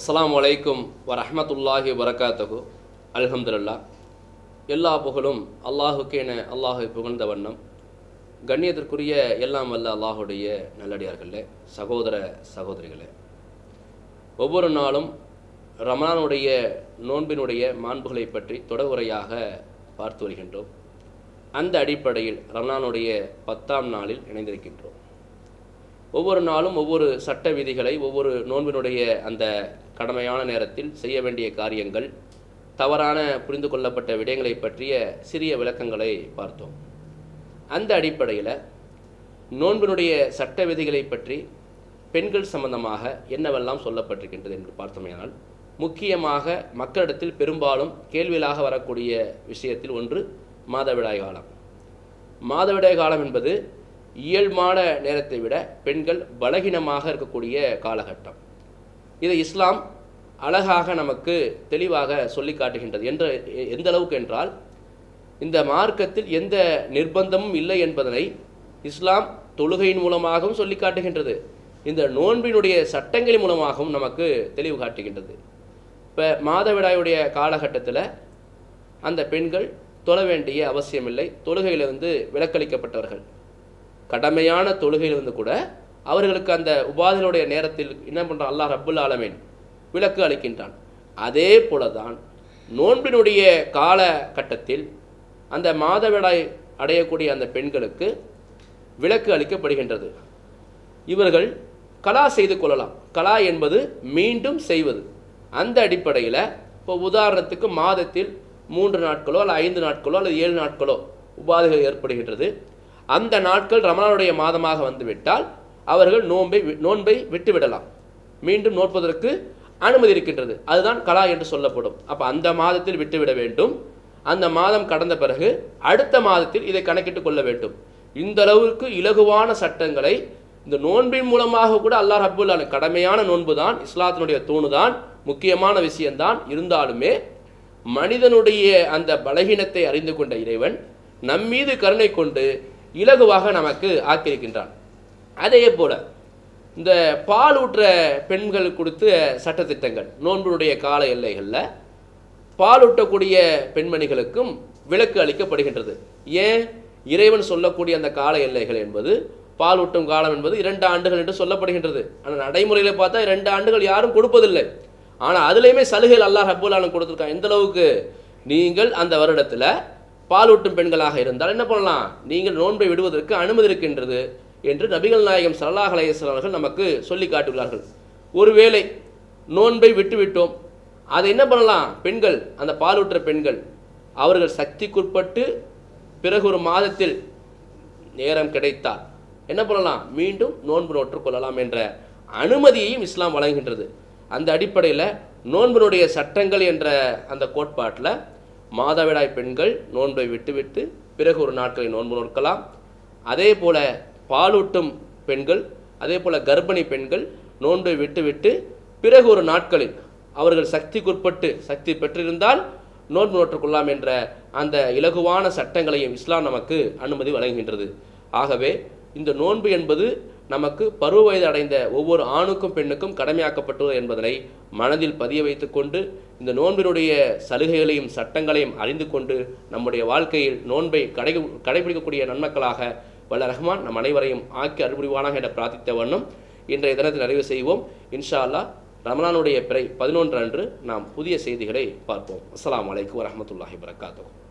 அஸ்லாம் வலைக்கும் வரஹமத்துல்லாஹி வரகாத்தகு அல்ஹம்துல்லா எல்லா புகழும் அல்லாஹுக்கேன அல்லாஹு புகழ்ந்த வண்ணம் கண்ணியத்திற்குரிய எல்லாம் வல்ல அல்லாஹுடைய நல்லடியார்களே சகோதர சகோதரிகளே ஒவ்வொரு நாளும் ரமணானுடைய நோன்பினுடைய மாண்புகளை பற்றி தொடர்வுரையாக பார்த்து வருகின்றோம் அந்த அடிப்படையில் ரமணானுடைய பத்தாம் நாளில் இணைந்திருக்கின்றோம் ஒவ்வொரு நாளும் ஒவ்வொரு சட்ட விதிகளை ஒவ்வொரு நோன்பினுடைய அந்த கடமையான நேரத்தில் செய்ய வேண்டிய காரியங்கள் தவறான புரிந்து கொள்ளப்பட்ட விடயங்களை பற்றிய சிறிய விளக்கங்களை பார்த்தோம் அந்த அடிப்படையில் நோன்பினுடைய சட்ட விதிகளை பற்றி பெண்கள் சம்பந்தமாக என்னவெல்லாம் சொல்லப்பட்டிருக்கின்றது என்று பார்த்தோமையானால் முக்கியமாக மக்களிடத்தில் பெரும்பாலும் கேள்விகளாக வரக்கூடிய விஷயத்தில் ஒன்று மாதவிடாய் காலம் மாதவிடாய் காலம் என்பது இயல்பான நேரத்தை விட பெண்கள் பலகீனமாக இருக்கக்கூடிய காலகட்டம் இதை இஸ்லாம் அழகாக நமக்கு தெளிவாக சொல்லி காட்டுகின்றது என்ற எந்த அளவுக்கு என்றால் இந்த மார்க்கத்தில் எந்த நிர்பந்தமும் இல்லை என்பதனை இஸ்லாம் தொழுகையின் மூலமாகவும் சொல்லி காட்டுகின்றது இந்த நோன்பினுடைய சட்டங்களின் மூலமாகவும் நமக்கு தெளிவு காட்டுகின்றது இப்போ மாதவிடாயுடைய காலகட்டத்தில் அந்த பெண்கள் தொழ வேண்டிய அவசியமில்லை தொழுகையிலிருந்து விலக்களிக்கப்பட்டவர்கள் கடமையான தொழுகையில் இருந்து கூட அவர்களுக்கு அந்த உபாதைகளுடைய நேரத்தில் என்ன பண்ணுறான் அல்லாஹ் ரப்புல் ஆலமேன் விளக்கு அளிக்கின்றான் அதே போல தான் நோன்பினுடைய கால கட்டத்தில் அந்த மாதவிடாய் அடையக்கூடிய அந்த பெண்களுக்கு விளக்கு அளிக்கப்படுகின்றது இவர்கள் கலா செய்து கொள்ளலாம் கலா என்பது மீண்டும் செய்வது அந்த அடிப்படையில் இப்போ உதாரணத்துக்கு மாதத்தில் மூன்று நாட்களோ அல்லது ஐந்து நாட்களோ அல்லது ஏழு நாட்களோ உபாதைகள் ஏற்படுகின்றது அந்த நாட்கள் ரமணானுடைய மாதமாக வந்துவிட்டால் அவர்கள் நோன்பை நோன்பை விட்டுவிடலாம் மீண்டும் நோட்பதற்கு அனுமதி இருக்கின்றது அதுதான் கலா என்று சொல்லப்படும் அப்போ அந்த மாதத்தில் விட்டுவிட வேண்டும் அந்த மாதம் கடந்த பிறகு அடுத்த மாதத்தில் இதை கணக்கிட்டு கொள்ள வேண்டும் இந்த அளவுக்கு இலகுவான சட்டங்களை இந்த நோன்பின் மூலமாக கூட அல்லாஹ் ஹப்புல்லான கடமையான நோன்பு தான் இஸ்லாத்தினுடைய தூணு தான் முக்கியமான விஷயம்தான் இருந்தாலுமே மனிதனுடைய அந்த பலகீனத்தை அறிந்து கொண்ட இறைவன் நம்மீது கருணை கொண்டு இலகுவாக நமக்கு ஆக்கியிருக்கின்றான் அதே போல இந்த பால் ஊற்ற பெண்கள் கொடுத்த சட்டத்திட்டங்கள் நோன்புடைய கால எல்லைகளில் பாலூட்டக்கூடிய பெண்மணிகளுக்கும் விலக்கு அளிக்கப்படுகின்றது ஏன் இறைவன் சொல்லக்கூடிய அந்த கால எல்லைகள் என்பது பாலூட்டும் காலம் என்பது இரண்டு ஆண்டுகள் என்று சொல்லப்படுகின்றது ஆனால் நடைமுறையில் பார்த்தா இரண்டு ஆண்டுகள் யாரும் கொடுப்பதில்லை ஆனால் அதுலேயுமே சலுகைகள் அல்லாஹ் ஹபுல்லாலும் கொடுத்துருக்கான் எந்த அளவுக்கு நீங்கள் அந்த வருடத்தில் பாலூட்டும் பெண்களாக இருந்தால் என்ன பண்ணலாம் நீங்கள் நோன்பை விடுவதற்கு அனுமதி இருக்கின்றது என்று நபிகள் நாயகம் சல்லாஹ் அலையவர்கள் நமக்கு சொல்லி காட்டுகிறார்கள் ஒருவேளை நோன்பை விட்டுவிட்டோம் அதை என்ன பண்ணலாம் பெண்கள் அந்த ஊற்ற பெண்கள் அவர்கள் சக்திக்குட்பட்டு பிறகு ஒரு மாதத்தில் நேரம் கிடைத்தால் என்ன பண்ணலாம் மீண்டும் நோன்பு நோற்றுக் கொள்ளலாம் என்ற அனுமதியையும் இஸ்லாம் வழங்குகின்றது அந்த அடிப்படையில் நோன்பினுடைய சட்டங்கள் என்ற அந்த கோட்பாட்டில் மாதவிடாய் பெண்கள் நோன்பை விட்டுவிட்டு பிறகு ஒரு நாட்களை நோன்பு நோக்கலாம் அதே போல பாலூட்டும் பெண்கள் அதே போல் கர்ப்பிணி பெண்கள் நோன்பை விட்டுவிட்டு பிறகு ஒரு நாட்களில் அவர்கள் சக்திக்குட்பட்டு சக்தி பெற்றிருந்தால் நோன்பு நோற்றுக்கொள்ளலாம் என்ற அந்த இலகுவான சட்டங்களையும் இஸ்லாம் நமக்கு அனுமதி வழங்குகின்றது ஆகவே இந்த நோன்பு என்பது நமக்கு பருவ வயது அடைந்த ஒவ்வொரு ஆணுக்கும் பெண்ணுக்கும் கடமையாக்கப்பட்டுள்ளது என்பதனை மனதில் பதிய வைத்துக்கொண்டு இந்த நோன்பினுடைய சலுகைகளையும் சட்டங்களையும் அறிந்து கொண்டு நம்முடைய வாழ்க்கையில் நோன்பை கடை கடைபிடிக்கக்கூடிய நன்மக்களாக வல்ல ரஹ்மான் நம் அனைவரையும் ஆக்கி அறுபடிவானாக என பிரார்த்தித்த வண்ணம் இன்றைய தினத்தில் நிறைவு செய்வோம் இன்ஷா அல்லா ரமலானுடைய பிறை பதினொன்று அன்று நாம் புதிய செய்திகளை பார்ப்போம் அஸ்லாம் வலைக்கம் வரமத்துல்லாஹி வரகாத்தூ